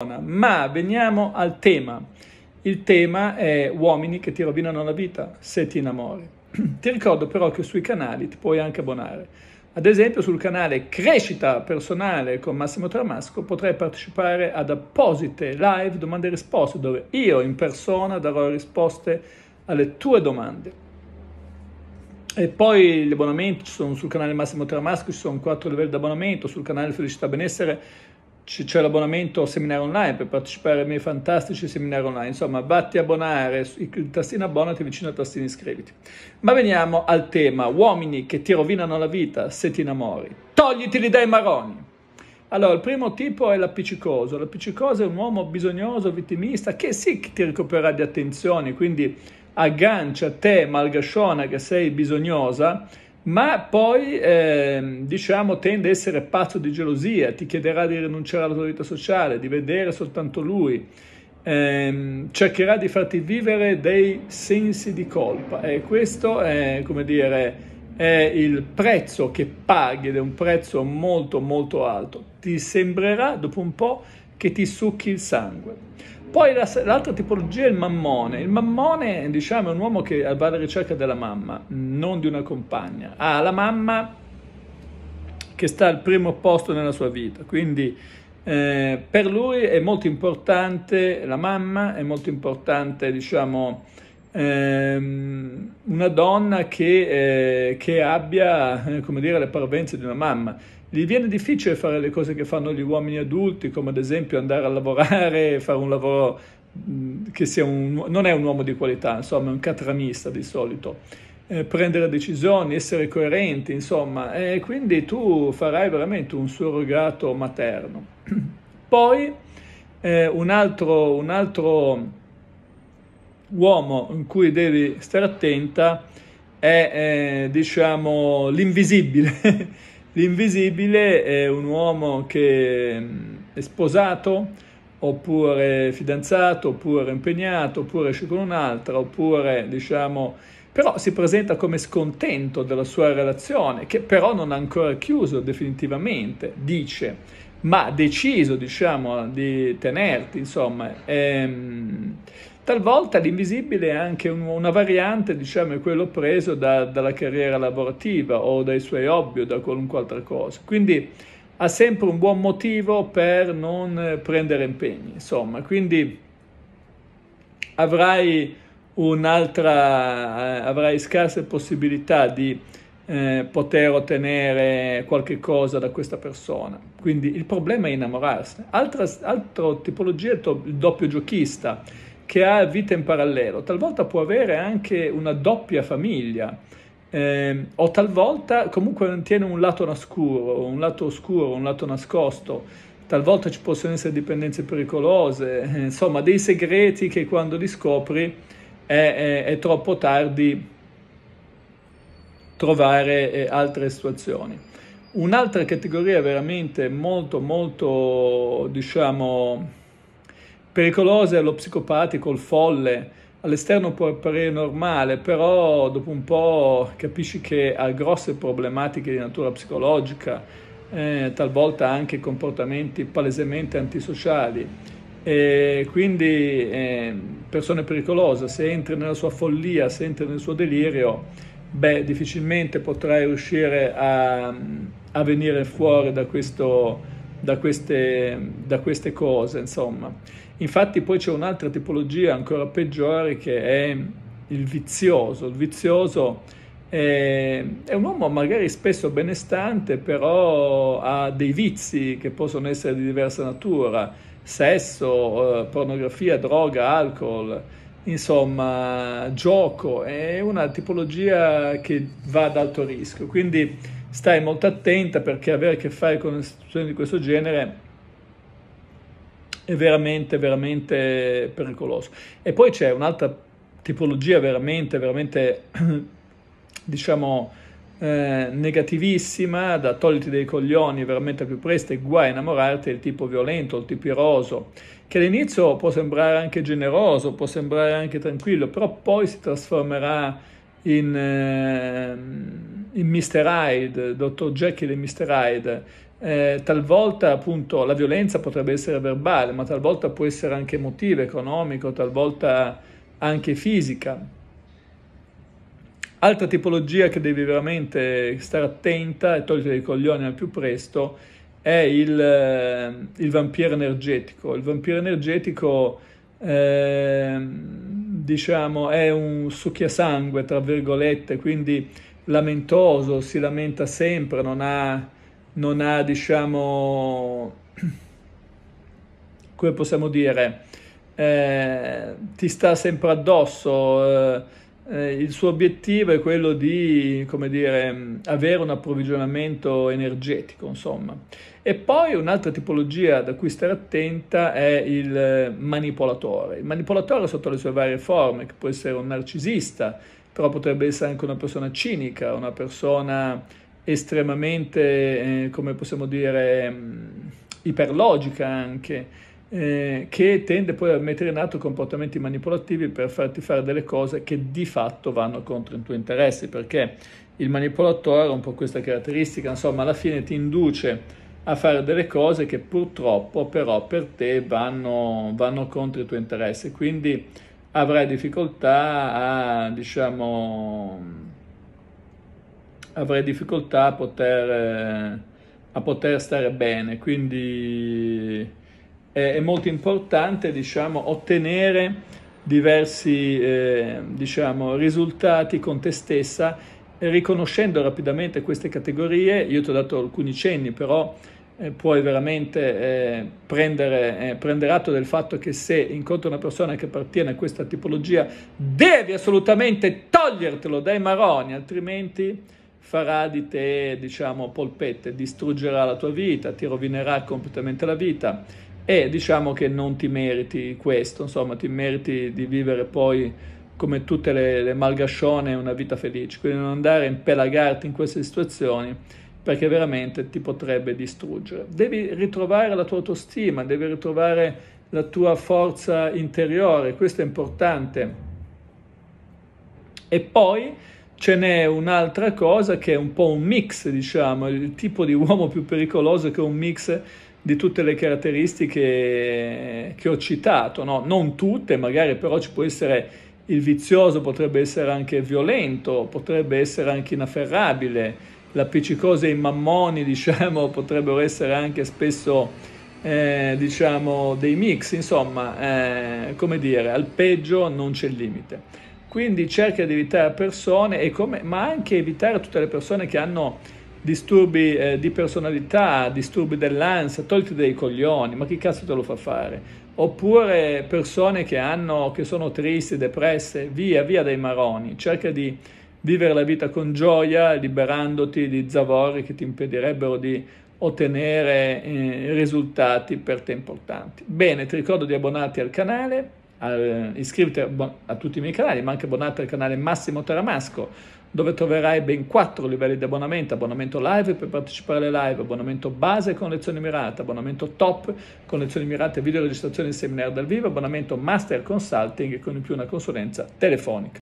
Ma veniamo al tema. Il tema è uomini che ti rovinano la vita se ti innamori. Ti ricordo però che sui canali ti puoi anche abbonare. Ad esempio sul canale Crescita Personale con Massimo Tramasco potrai partecipare ad apposite live domande e risposte dove io in persona darò risposte alle tue domande. E poi gli abbonamenti ci sono sul canale Massimo Tramasco, ci sono quattro livelli di abbonamento, sul canale Felicità Benessere c'è l'abbonamento seminario online per partecipare ai miei fantastici seminari online. Insomma, vatti a abbonare, il tastino abbonati vicino al tastino iscriviti. Ma veniamo al tema, uomini che ti rovinano la vita se ti innamori. Togliteli dai maroni! Allora, il primo tipo è l'appiccicoso. L'appiccicoso è un uomo bisognoso, vittimista, che sì che ti ricoperà di attenzioni, quindi aggancia te, malgasciona, che sei bisognosa, ma poi eh, diciamo tende a essere pazzo di gelosia, ti chiederà di rinunciare alla tua vita sociale, di vedere soltanto lui, eh, cercherà di farti vivere dei sensi di colpa e questo è come dire è il prezzo che paghi ed è un prezzo molto molto alto. Ti sembrerà dopo un po' che ti succhi il sangue. Poi l'altra tipologia è il mammone. Il mammone, diciamo, è un uomo che va alla ricerca della mamma, non di una compagna. Ha la mamma che sta al primo posto nella sua vita, quindi eh, per lui è molto importante la mamma, è molto importante, diciamo, ehm, una donna che, eh, che abbia, eh, come dire, le parvenze di una mamma gli viene difficile fare le cose che fanno gli uomini adulti, come ad esempio andare a lavorare, fare un lavoro che sia un, non è un uomo di qualità, insomma, è un catranista di solito. Eh, prendere decisioni, essere coerenti, insomma, e quindi tu farai veramente un surrogato materno. Poi eh, un, altro, un altro uomo in cui devi stare attenta è, eh, diciamo, l'invisibile. L'invisibile è un uomo che mm, è sposato, oppure fidanzato, oppure impegnato, oppure esce con un'altra, oppure diciamo, però si presenta come scontento della sua relazione, che però non ha ancora chiuso definitivamente, dice, ma ha deciso diciamo di tenerti, insomma, ehm, Talvolta l'invisibile è anche un, una variante, diciamo, è quello preso da, dalla carriera lavorativa o dai suoi hobby o da qualunque altra cosa. Quindi ha sempre un buon motivo per non prendere impegni, insomma. Quindi avrai un'altra, eh, avrai scarse possibilità di eh, poter ottenere qualche cosa da questa persona. Quindi il problema è innamorarsi. Altra, altra tipologia è il doppio giochista che ha vita in parallelo, talvolta può avere anche una doppia famiglia. Eh, o talvolta comunque tiene un lato nascuro, un lato oscuro, un lato nascosto, talvolta ci possono essere dipendenze pericolose, eh, insomma dei segreti che quando li scopri è, è, è troppo tardi trovare eh, altre situazioni. Un'altra categoria veramente molto molto diciamo pericoloso è lo psicopatico, il folle, all'esterno può apparire normale, però dopo un po' capisci che ha grosse problematiche di natura psicologica, eh, talvolta anche comportamenti palesemente antisociali. E quindi eh, persone pericolose, se entri nella sua follia, se entri nel suo delirio, beh, difficilmente potrai riuscire a, a venire fuori da questo da queste, da queste cose, insomma. Infatti poi c'è un'altra tipologia ancora peggiore che è il vizioso. Il vizioso è, è, un uomo magari spesso benestante, però ha dei vizi che possono essere di diversa natura, sesso, eh, pornografia, droga, alcol, insomma, gioco. È una tipologia che va ad alto rischio. Quindi stai molto attenta perché avere a che fare con una situazione di questo genere è veramente, veramente pericoloso. E poi c'è un'altra tipologia veramente, veramente, diciamo, eh, negativissima, da togliti dei coglioni veramente più presto e guai a innamorarti il tipo violento, il tipo iroso, che all'inizio può sembrare anche generoso, può sembrare anche tranquillo, però poi si trasformerà in... Eh, il Mr. Hyde, Dr. Jekyll e Mr. Hyde, eh, talvolta appunto la violenza potrebbe essere verbale, ma talvolta può essere anche emotiva, economica, talvolta anche fisica. Altra tipologia che devi veramente stare attenta e togliere i coglioni al più presto è il, eh, il vampiro energetico. Il vampiro energetico eh, diciamo è un succhiasangue tra virgolette, quindi lamentoso, si lamenta sempre, non ha, non ha diciamo, come possiamo dire, eh, ti sta sempre addosso. Eh, eh il suo obiettivo è quello di, come dire, avere un approvvigionamento energetico, insomma. E poi un'altra tipologia da cui stare attenta è il manipolatore. Il manipolatore sotto le sue varie forme, che può essere un narcisista, però potrebbe essere anche una persona cinica, una persona estremamente, eh, come possiamo dire, mh, mm, iperlogica anche, eh, che tende poi a mettere in atto comportamenti manipolativi per farti fare delle cose che di fatto vanno contro i tuoi interessi, perché il manipolatore ha un po' questa caratteristica, insomma, alla fine ti induce a fare delle cose che purtroppo però per te vanno, vanno contro i tuoi interessi. Quindi avrai difficoltà a, diciamo, avrai difficoltà a poter, a poter stare bene. Quindi è, è molto importante, diciamo, ottenere diversi, eh, diciamo, risultati con te stessa, riconoscendo rapidamente queste categorie. Io ti ho dato alcuni cenni, però eh, puoi veramente eh, prendere, eh, prendere, atto del fatto che se incontri una persona che appartiene a questa tipologia, devi assolutamente togliertelo dai maroni, altrimenti farà di te, diciamo, polpette, distruggerà la tua vita, ti rovinerà completamente la vita e diciamo che non ti meriti questo, insomma, ti meriti di vivere poi come tutte le, le malgascione una vita felice, quindi non andare a impelagarti in queste situazioni perché veramente ti potrebbe distruggere. Devi ritrovare la tua autostima, devi ritrovare la tua forza interiore, questo è importante. E poi ce n'è un'altra cosa che è un po' un mix, diciamo, il tipo di uomo più pericoloso che è un mix di tutte le caratteristiche che ho citato, no? non tutte, magari però ci può essere il vizioso, potrebbe essere anche violento, potrebbe essere anche inafferrabile, l'appicicose e i mammoni diciamo, potrebbero essere anche spesso eh, diciamo, dei mix, insomma, eh, come dire, al peggio non c'è il limite. Quindi cerca di evitare persone, come, ma anche evitare tutte le persone che hanno disturbi eh, di personalità, disturbi dell'ansia, tolti dei coglioni, ma chi cazzo te lo fa fare? Oppure persone che, hanno, che sono tristi, depresse, via, via dai maroni, cerca di vivere la vita con gioia, liberandoti di zavorri che ti impedirebbero di ottenere eh, risultati per te importanti. Bene, ti ricordo di abbonarti al canale, al, iscriviti a, a, tutti i miei canali, ma anche abbonati al canale Massimo Teramasco, dove troverai ben quattro livelli di abbonamento, abbonamento live per partecipare alle live, abbonamento base con lezioni mirate, abbonamento top con lezioni mirate, video registrazione e seminario dal vivo, abbonamento master consulting con in più una consulenza telefonica.